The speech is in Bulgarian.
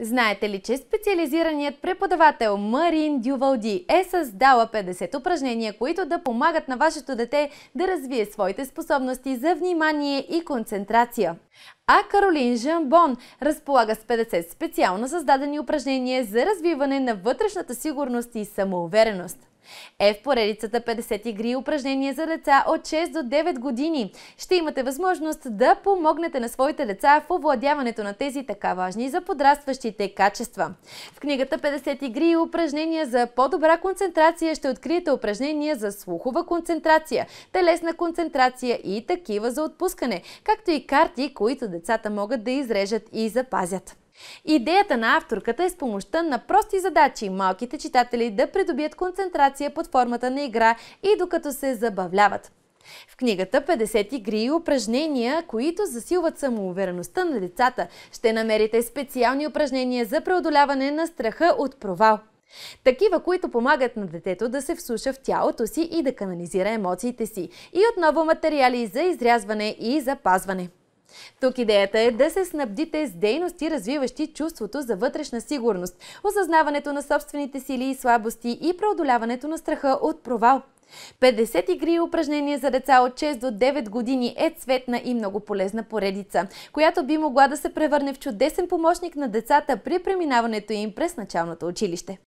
Знаете ли, че специализираният преподавател Марин Дювалди е създала 50 упражнения, които да помагат на вашето дете да развие своите способности за внимание и концентрация. А Каролин Жамбон разполага с 50 специално създадени упражнения за развиване на вътрешната сигурност и самоувереност е в поредицата 50 игри и упражнения за деца от 6 до 9 години. Ще имате възможност да помогнете на своите деца в овладяването на тези така важни за подрастващите качества. В книгата 50 игри и упражнения за по-добра концентрация ще откриете упражнения за слухова концентрация, телесна концентрация и такива за отпускане, както и карти, които децата могат да изрежат и запазят. Идеята на авторката е с помощта на прости задачи малките читатели да придобият концентрация под формата на игра и докато се забавляват. В книгата 50 игри и упражнения, които засилват самоувереността на децата, ще намерите специални упражнения за преодоляване на страха от провал. Такива, които помагат на детето да се всуша в тялото си и да канализира емоциите си. И отново материали за изрязване и запазване. Тук идеята е да се снабдите с дейности, развиващи чувството за вътрешна сигурност, осъзнаването на собствените сили и слабости и преодоляването на страха от провал. 50 игри и упражнения за деца от 6 до 9 години е цветна и много полезна поредица, която би могла да се превърне в чудесен помощник на децата при преминаването им през началното училище.